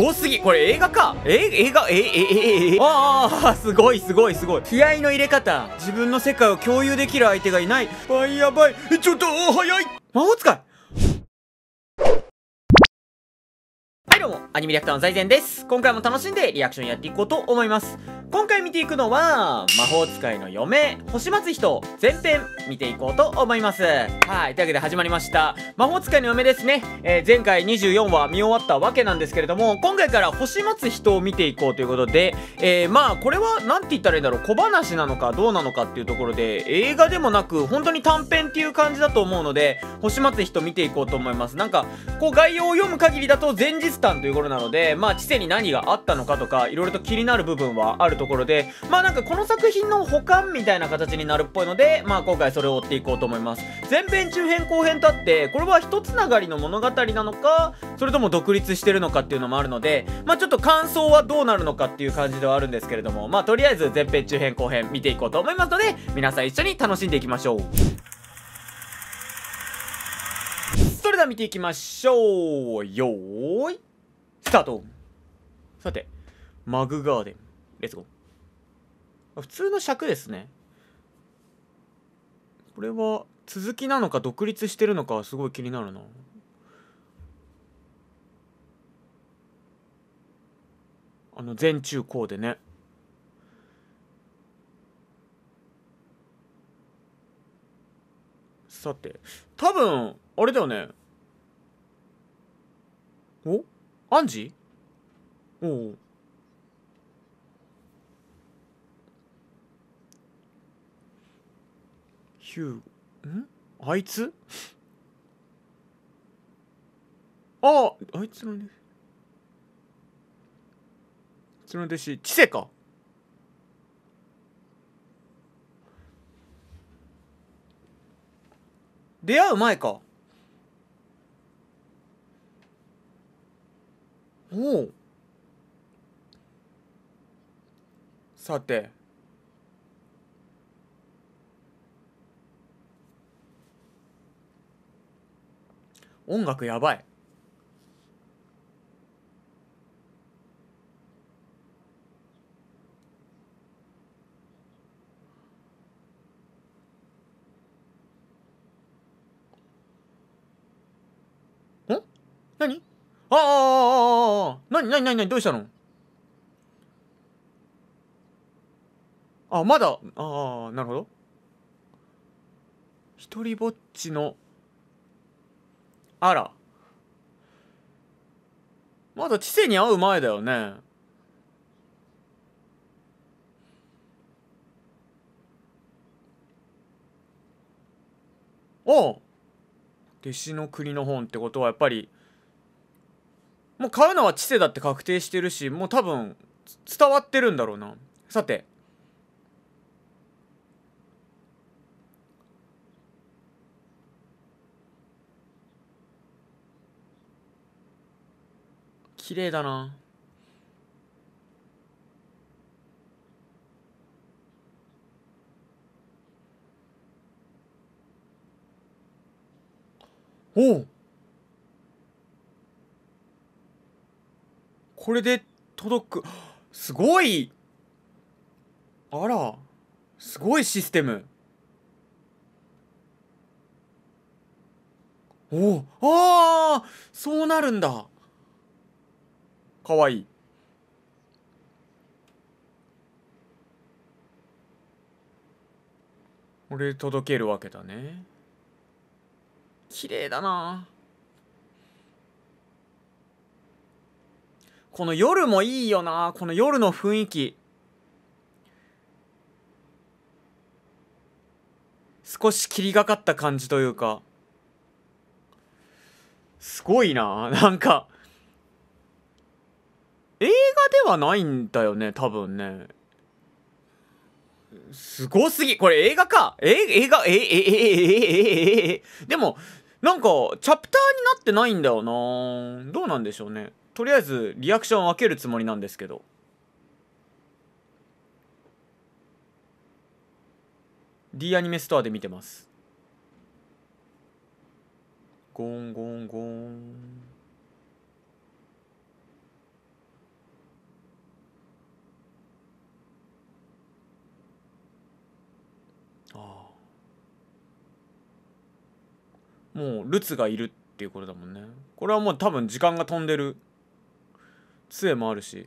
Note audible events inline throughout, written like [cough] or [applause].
ごすぎこれ映画かえ映画えええええああすごいすごいすごい気合の入れ方自分の世界を共有できる相手がいないあやばいちょっと早い魔法使いはいどうも、アニメリアクターの財前です。今回も楽しんでリアクションやっていこうと思います。今回見ていくのは、魔法使いの嫁、星松人、前編、見ていこうと思います。はい、というわけで始まりました。魔法使いの嫁ですね。えー、前回24話見終わったわけなんですけれども、今回から星松人を見ていこうということで、えー、まあ、これは、なんて言ったらいいんだろう、小話なのかどうなのかっていうところで、映画でもなく、本当に短編っていう感じだと思うので、星松人見ていこうと思います。なんか、こう、概要を読む限りだと前日談ということなので、まあ、知性に何があったのかとか、いろいろと気になる部分はあるところで、まあなんかこの作品の保管みたいな形になるっぽいので、まあ今回それを追っていこうと思います。前編中編後編とあって、これは一つながりの物語なのか、それとも独立してるのかっていうのもあるので、まあちょっと感想はどうなるのかっていう感じではあるんですけれども、まあとりあえず前編中編後編見ていこうと思いますので、皆さん一緒に楽しんでいきましょう。それでは見ていきましょう。よーい、スタートさて、マグガーデン。レッツゴー。普通の尺ですね。これは続きなのか独立してるのかすごい気になるな。あの前中高でね。さて、多分、あれだよね。おアンジおお。ヒューんあいつああいつのねその弟子知世か出会う前かおおさて音楽やばいん何ああああああ何何何何どうしたのあまだああなるほど一人ぼっちのあらまだ知性に会う前だよねおう弟子の国の本ってことはやっぱりもう買うのは知性だって確定してるしもう多分伝わってるんだろうなさて綺麗だな。おうこれで届く。すごいあら、すごいシステム。おああそうなるんだかわいいこれ届けるわけだね綺麗だなこの夜もいいよなこの夜の雰囲気少し霧がかった感じというかすごいななんか映画ではないんだよね多分ねすごすぎこれ映画かえ映画ええええええでもなんかチャプターになってないんだよなどうなんでしょうねとりあえずリアクション分けるつもりなんですけど「D アニメストア」で見てますゴンゴンゴンもうルツがいるっていうことだもんねこれはもう多分時間が飛んでる杖もあるし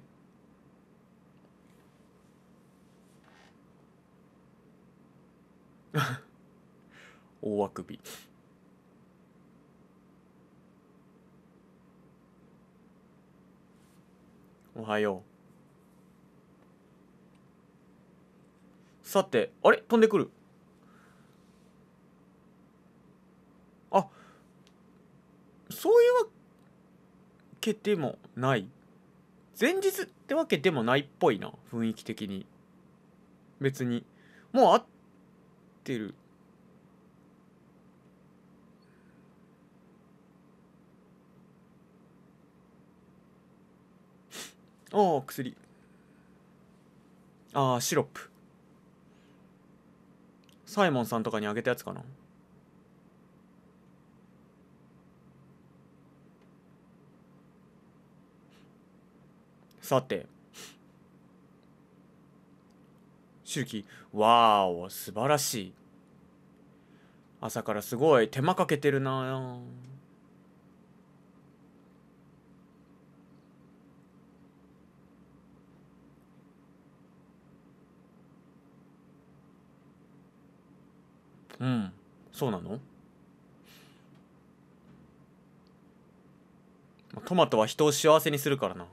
[laughs] 大あくびおはようさてあれ飛んでくるけでもない前日ってわけでもないっぽいな雰囲気的に別にもう合ってるああ薬ああシロップサイモンさんとかにあげたやつかなさて周期わーお素晴らしい朝からすごい手間かけてるなうんそうなのトマトは人を幸せにするからな。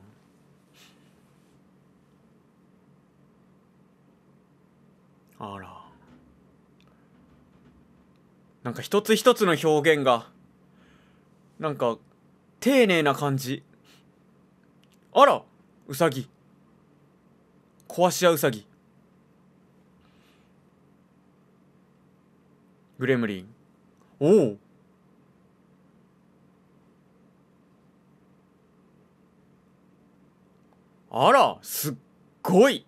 なんか一つ一つの表現がなんか丁寧な感じあらうさぎ壊し屋うさぎグレムリンおおあらすっごい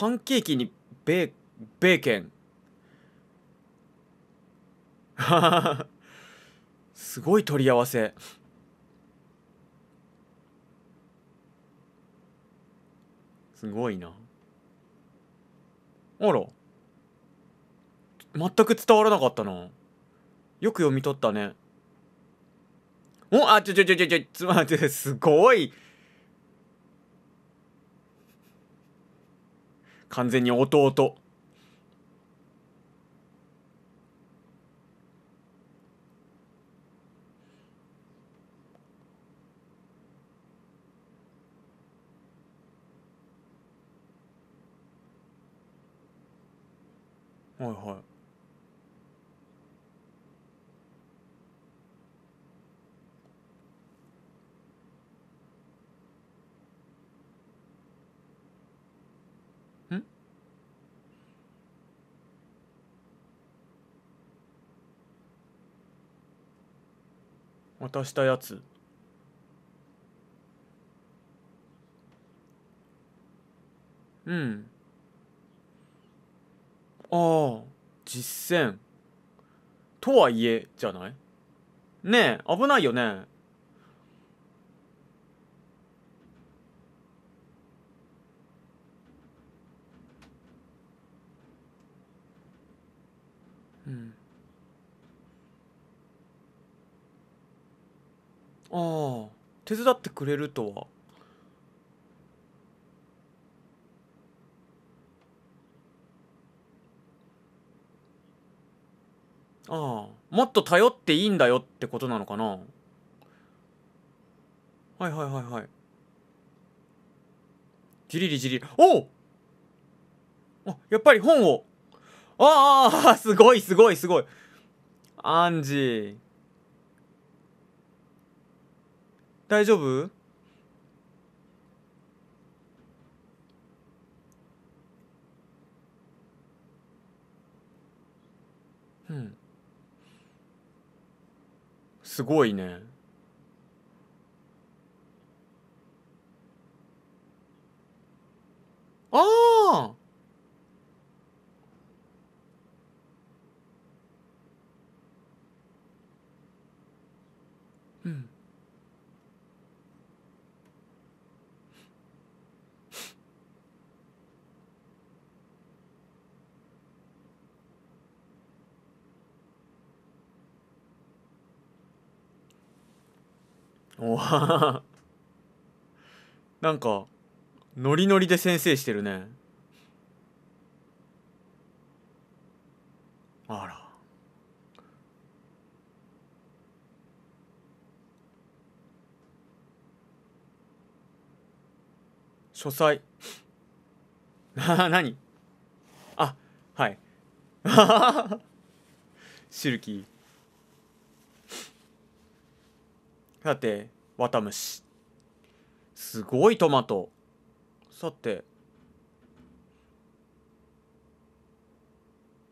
パンケーキにベーベーケン [laughs] すごい取り合わせすごいなあら全く伝わらなかったなよく読み取ったねおあちょちょちょちょちょつまってすごい完全に弟はいはい渡したやつうんああ実践とはいえじゃないねえ危ないよねああ手伝ってくれるとはああもっと頼っていいんだよってことなのかなはいはいはいはいじりりじりおおあやっぱり本をああすごいすごいすごいアンジー大丈夫うんすごいねああうんお [laughs] なんかノリノリで先生してるねあら書斎な [laughs] 何あはい [laughs] シルキーさて、むし。すごいトマト。さて、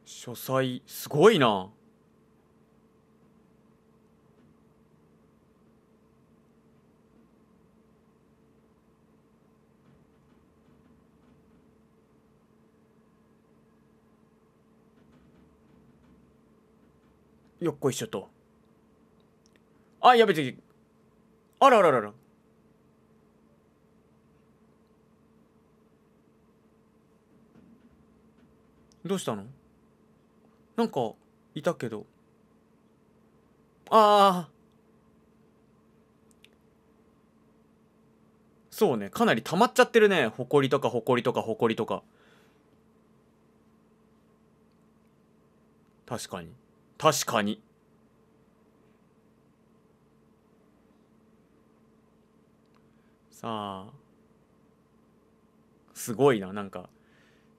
書斎、すごいな。よっこいしょと。あ、やべて、あららららどうしたのなんかいたけどああそうねかなり溜まっちゃってるねほこりとかほこりとかほこりとか確かに確かにあすごいななんか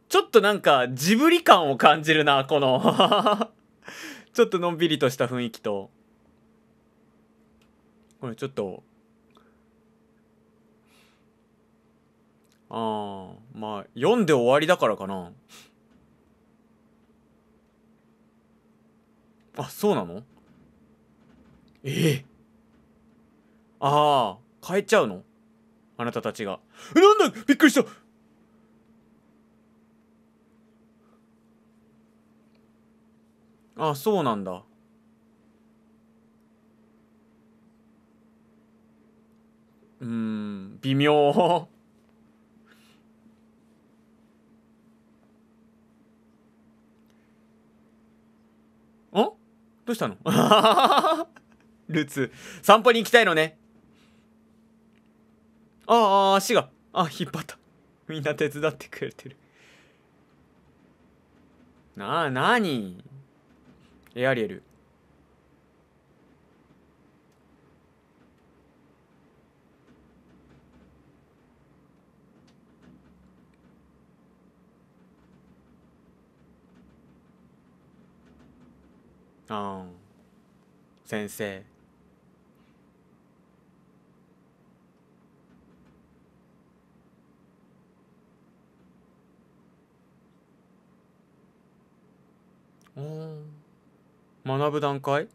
ちょっとなんかジブリ感を感じるなこの [laughs] ちょっとのんびりとした雰囲気とこれちょっとああまあ読んで終わりだからかなあそうなのええー、ああ変えちゃうのあなたたちがなんだびっくりしたあそうなんだうん微妙 [laughs] どうしたの [laughs] ルーツ散歩に行きたいのねああ、足が。あ、引っ張った。みんな手伝ってくれてる。なあ、なにエアリエル。あん。先生。学ぶ段階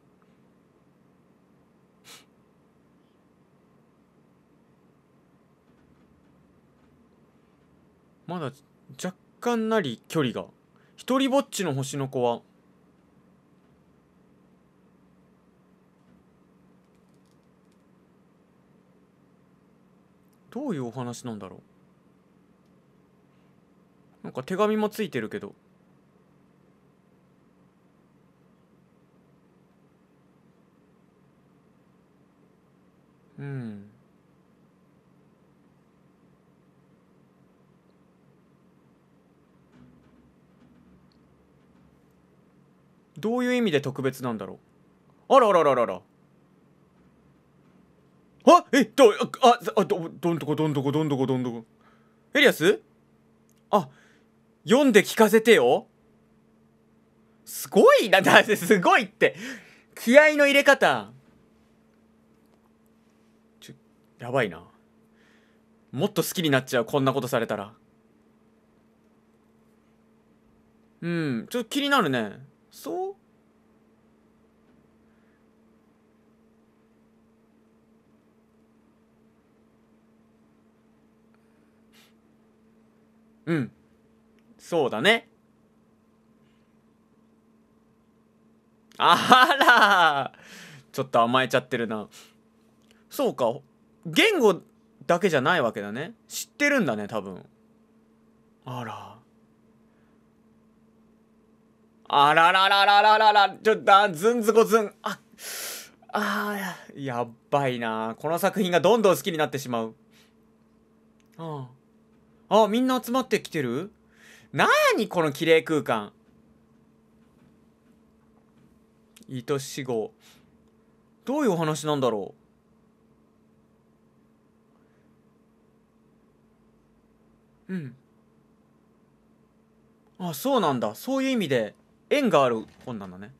[laughs] まだ若干なり距離が一人ぼっちの星の子はどういうお話なんだろうなんか手紙もついてるけどうん。どういう意味で特別なんだろうあらあらあらあらあら。あえっと、あ、あ、ど、どんとこどんとこどんとこどんとこ。エリアスあ、読んで聞かせてよ。すごいな、だ、すごいって。気合の入れ方。やばいなもっと好きになっちゃうこんなことされたらうんちょっと気になるねそううんそうだねあらちょっと甘えちゃってるなそうか言語だけじゃないわけだね知ってるんだね多分あらあらららららららちょっとずんずこずんあああやばいなこの作品がどんどん好きになってしまうあああみんな集まってきてるなーにこの綺麗空間愛しごどういうお話なんだろううん。あ、そうなんだ。そういう意味で縁がある本なんだね。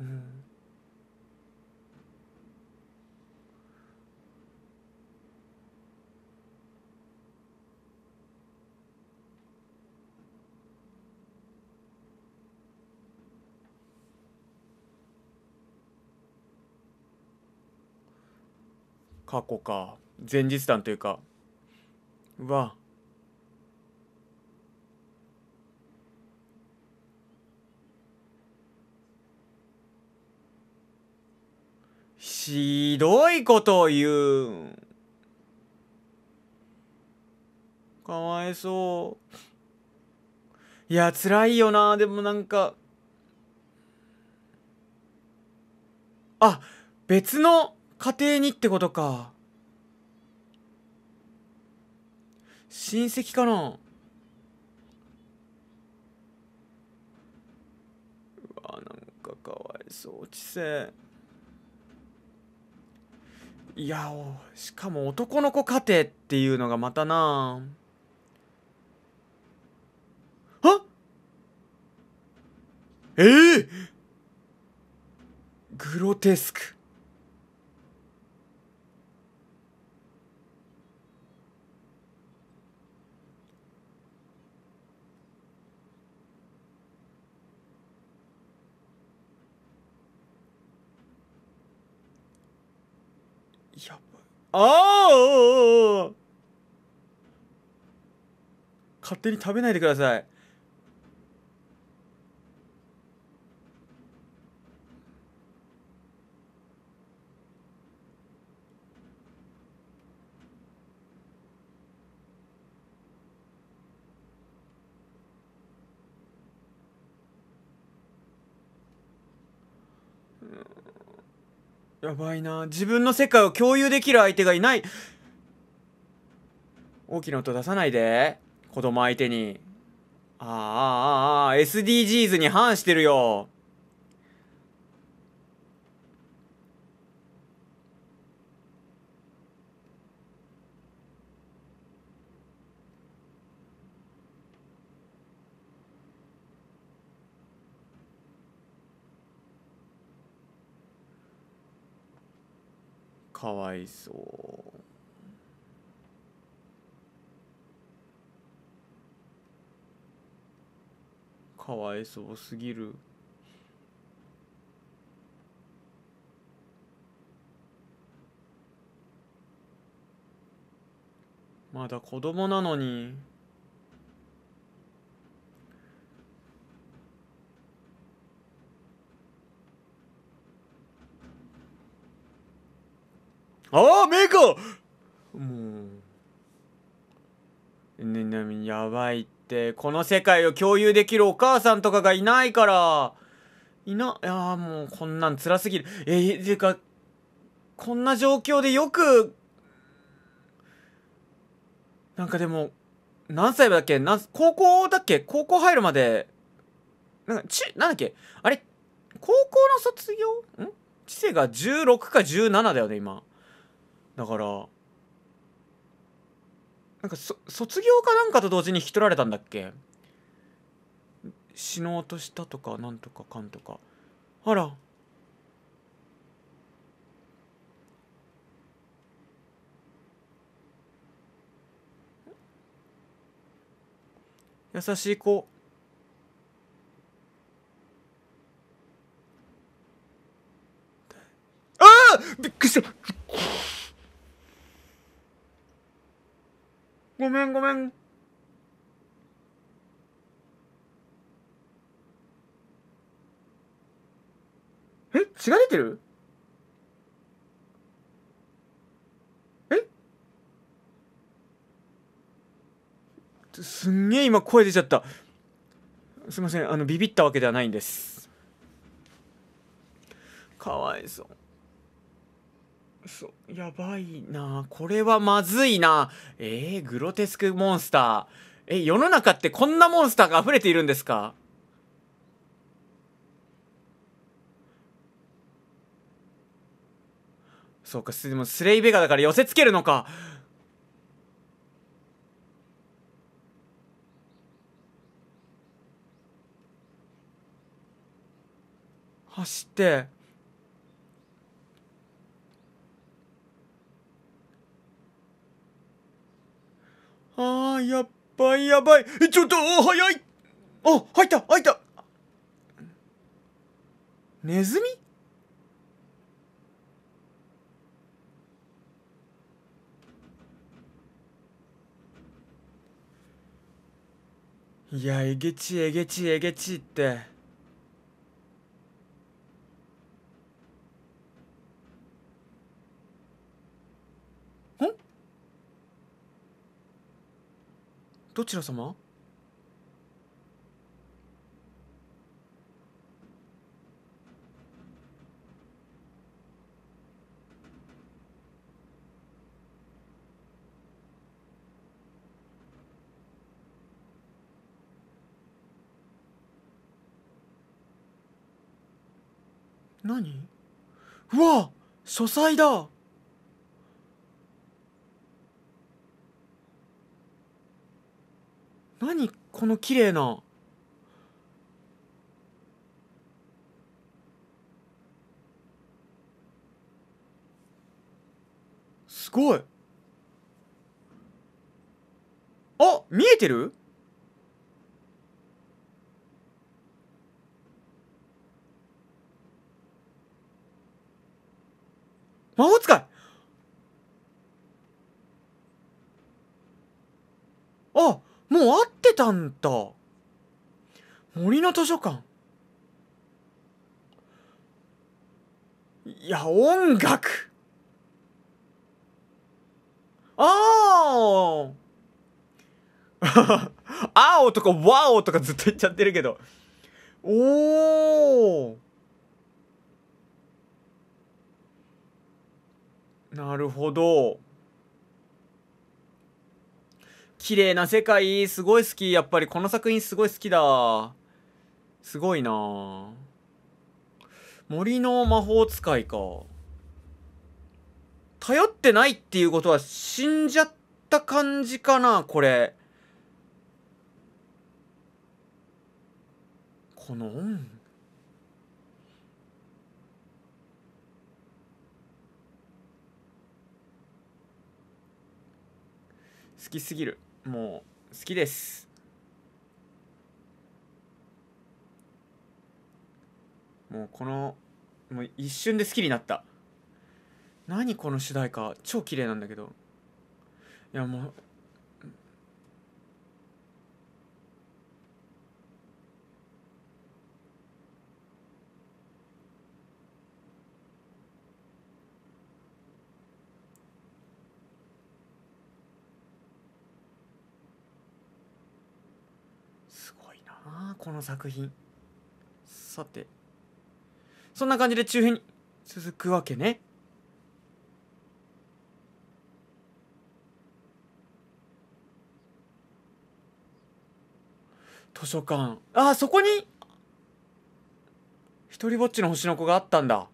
うん。過去か前日談というかはひどいことを言うかわいそういや辛いよなでもなんかあ別の家庭にってことか。親戚かなうわ、なんかかわいそう、知性。いや、しかも男の子家庭っていうのがまたなあええー、グロテスク。ああ勝手に食べないでくださいやばいな自分の世界を共有できる相手がいない大きな音出さないで子供相手にああああああ SDGs に反してるよかわいそうすぎる。まだ子供なのに。ああメイクもうねなみやばいってこの世界を共有できるお母さんとかがいないからいないやもうこんなん辛すぎるえー、てかこんな状況でよくなんかでも何歳だっけなん高校だっけ高校入るまでなんかちなんだっけあれ高校の卒業ん知性が16か17だよね今だからなんか卒業かなんかと同時に引き取られたんだっけ死のうとしたとかなんとかかんとかあら優しい子めんごめん。え血が出てるえすんげえ今声出ちゃった。すいません。あの、ビビったわけではないんです。かわいそう。そやばいなこれはまずいなえー、グロテスクモンスターえ世の中ってこんなモンスターが溢れているんですかそうかでもスレイベガだから寄せつけるのか走ってああ、やっばいやばい。ちょっと、お、早いあ、入った入ったネズミいや、えげちえげちえげちって。どちら様何うわ書斎だこの綺麗なすごいあ見えてる魔法使いあもう会ってたんだ。森の図書館。いや、音楽。あああおとかわおとかずっと言っちゃってるけど。おおなるほど。綺麗な世界、すごい好き。やっぱりこの作品すごい好きだ。すごいな森の魔法使いか。頼ってないっていうことは死んじゃった感じかな、これ。この音。好きすぎる。もう好きですもうこのもう一瞬で好きになった何この主題歌超綺麗なんだけどいやもうこの作品さてそんな感じで中編に続くわけね図書館ああそこに一人ぼっちの星の子があったんだ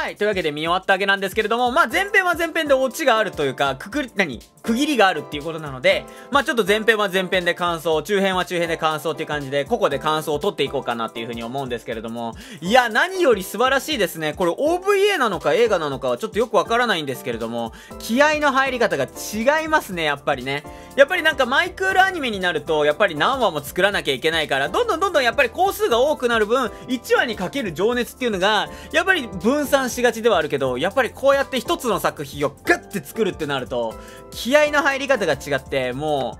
はい。というわけで見終わったわけなんですけれども、まあ、前編は前編でオチがあるというか、くくり、何区切りがあるっていうことなので、まあ、ちょっと前編は前編で感想、中編は中編で感想っていう感じで、ここで感想を取っていこうかなっていうふうに思うんですけれども、いや、何より素晴らしいですね。これ OVA なのか映画なのかはちょっとよくわからないんですけれども、気合の入り方が違いますね、やっぱりね。やっぱりなんかマイクールアニメになると、やっぱり何話も作らなきゃいけないから、どんどんどんどんやっぱり工数が多くなる分、1話にかける情熱っていうのが、やっぱり分散しがちではあるけど、やっぱりこうやって一つの作品をガッて作るってなると、気合の入り方が違って、も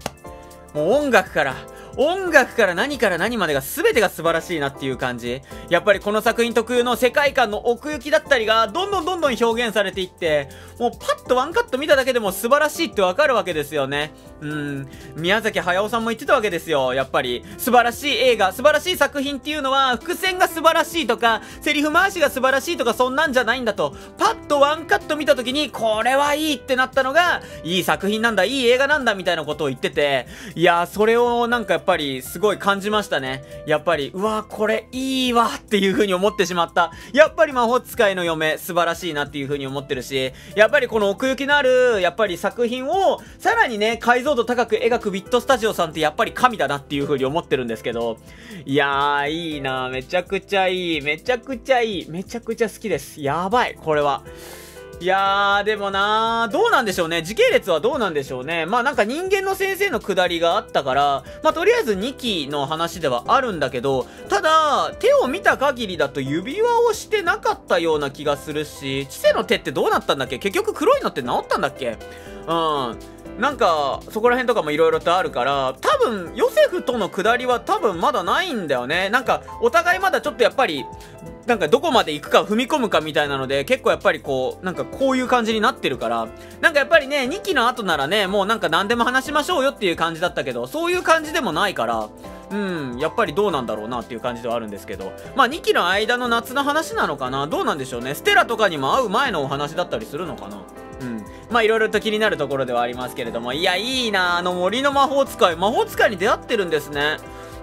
う、もう音楽から、音楽から何から何までが全てが素晴らしいなっていう感じ。やっぱりこの作品特有の世界観の奥行きだったりが、どんどんどんどん表現されていって、もうパッとワンカット見ただけでも素晴らしいってわかるわけですよね。うん。宮崎駿さんも言ってたわけですよ。やっぱり、素晴らしい映画、素晴らしい作品っていうのは、伏線が素晴らしいとか、セリフ回しが素晴らしいとか、そんなんじゃないんだと。パッとワンカット見た時に、これはいいってなったのが、いい作品なんだ、いい映画なんだ、みたいなことを言ってて、いやそれをなんかっぱりすごい感じましたね。やっぱり、うわ、これいいわっていう風に思ってしまった。やっぱり魔法使いの嫁、素晴らしいなっていう風に思ってるし、やっぱりこの奥行きのある、やっぱり作品を、さらにね、解像度高く描くビットスタジオさんってやっぱり神だなっていう風に思ってるんですけど、いやー、いいなめちゃくちゃいい。めちゃくちゃいい。めちゃくちゃ好きです。やばい、これは。いやー、でもなー、どうなんでしょうね。時系列はどうなんでしょうね。まあなんか人間の先生のくだりがあったから、まあとりあえず2期の話ではあるんだけど、ただ、手を見た限りだと指輪をしてなかったような気がするし、知性の手ってどうなったんだっけ結局黒いのって治ったんだっけうん。なんか、そこら辺とかも色々とあるから、多分、ヨセフとの下りは多分まだないんだよね。なんか、お互いまだちょっとやっぱり、なんかどこまで行くか踏み込むかみたいなので、結構やっぱりこう、なんかこういう感じになってるから、なんかやっぱりね、2期の後ならね、もうなんか何でも話しましょうよっていう感じだったけど、そういう感じでもないから、うん、やっぱりどうなんだろうなっていう感じではあるんですけど、まあ2期の間の夏の話なのかなどうなんでしょうね。ステラとかにも会う前のお話だったりするのかなうん。まあいろいろと気になるところではありますけれども、いや、いいなあの森の魔法使い。魔法使いに出会ってるんですね。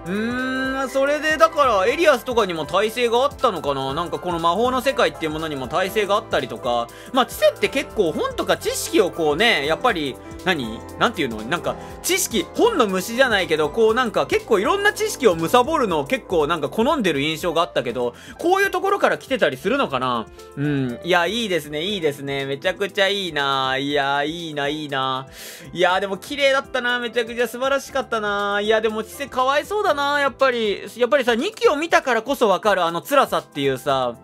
うーん、それでだからエリアスとかにも耐性があったのかななんかこの魔法の世界っていうものにも耐性があったりとか、まあ知性って結構本とか知識をこうね、やっぱり、何なんていうのなんか知識、本の虫じゃないけど、こうなんか結構いろんな知識をむさぼるのを結構なんか好んでる印象があったけど、こういうところから来てたりするのかなうん、いや、いいですね、いいですね。めちゃくちゃいいないや、いいな、いいないや、でも綺麗だったなめちゃくちゃ素晴らしかったないや、でも知性かわいそうだだな、やっぱり。やっぱりさ、2期を見たからこそわかる、あの辛さっていうさ。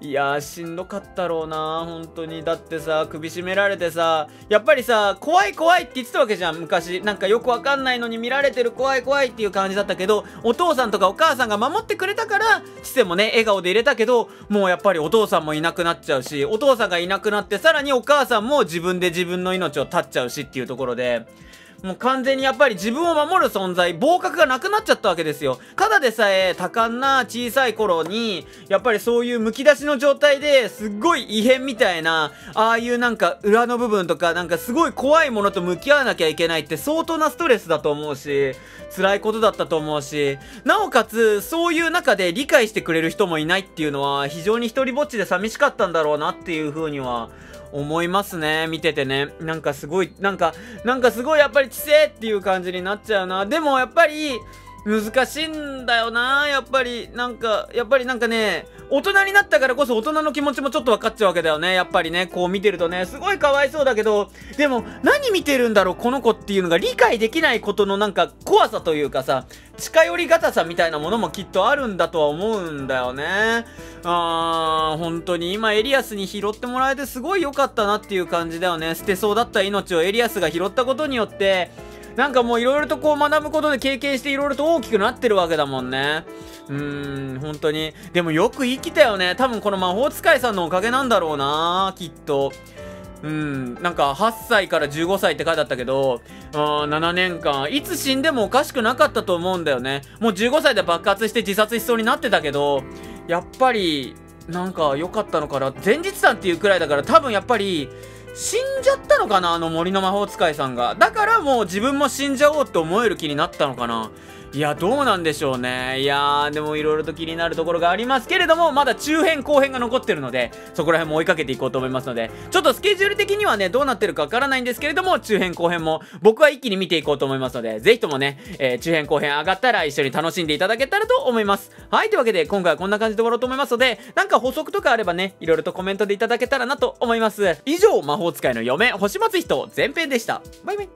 いやしんどかったろうな本当に。だってさ、首絞められてさ、やっぱりさ、怖い怖いって言ってたわけじゃん、昔。なんかよくわかんないのに見られてる怖い怖いっていう感じだったけど、お父さんとかお母さんが守ってくれたから、知性もね、笑顔で入れたけど、もうやっぱりお父さんもいなくなっちゃうし、お父さんがいなくなって、さらにお母さんも自分で自分の命を絶っちゃうしっていうところで、もう完全にやっぱり自分を守る存在、防角がなくなっちゃったわけですよ。ただでさえ多感な小さい頃に、やっぱりそういうむき出しの状態ですっごい異変みたいな、ああいうなんか裏の部分とか、なんかすごい怖いものと向き合わなきゃいけないって相当なストレスだと思うし、辛いことだったと思うし、なおかつ、そういう中で理解してくれる人もいないっていうのは、非常に一人ぼっちで寂しかったんだろうなっていうふうには思いますね。見ててね。なんかすごい、なんか、なんかすごいやっぱり知性っていう感じになっちゃうな。でもやっぱり、難しいんだよなやっぱり、なんか、やっぱりなんかね、大人になったからこそ大人の気持ちもちょっと分かっちゃうわけだよね。やっぱりね、こう見てるとね、すごいかわいそうだけど、でも、何見てるんだろう、この子っていうのが理解できないことのなんか怖さというかさ、近寄りがたさみたいなものもきっとあるんだとは思うんだよね。あー、本当に今エリアスに拾ってもらえてすごい良かったなっていう感じだよね。捨てそうだった命をエリアスが拾ったことによって、なんかもういろいろとこう学ぶことで経験していろいろと大きくなってるわけだもんね。うーん、本当に。でもよく生きたよね。多分この魔法使いさんのおかげなんだろうなきっと。うん、なんか8歳から15歳って書いてあったけど、あ7年間、いつ死んでもおかしくなかったと思うんだよね。もう15歳で爆発して自殺しそうになってたけど、やっぱり、なんか良かったのかな。前日さんっていうくらいだから多分やっぱり、死んじゃったのかなあの森の魔法使いさんが。だからもう自分も死んじゃおうって思える気になったのかないや、どうなんでしょうね。いやー、でもいろいろと気になるところがありますけれども、まだ中編後編が残ってるので、そこら辺も追いかけていこうと思いますので、ちょっとスケジュール的にはね、どうなってるかわからないんですけれども、中編後編も僕は一気に見ていこうと思いますので、ぜひともね、えー、中編後編上がったら一緒に楽しんでいただけたらと思います。はい、というわけで今回はこんな感じで終わろうと思いますので、なんか補足とかあればね、いろいろとコメントでいただけたらなと思います。以上、魔法使いの嫁、星松人前編でした。バイバイ。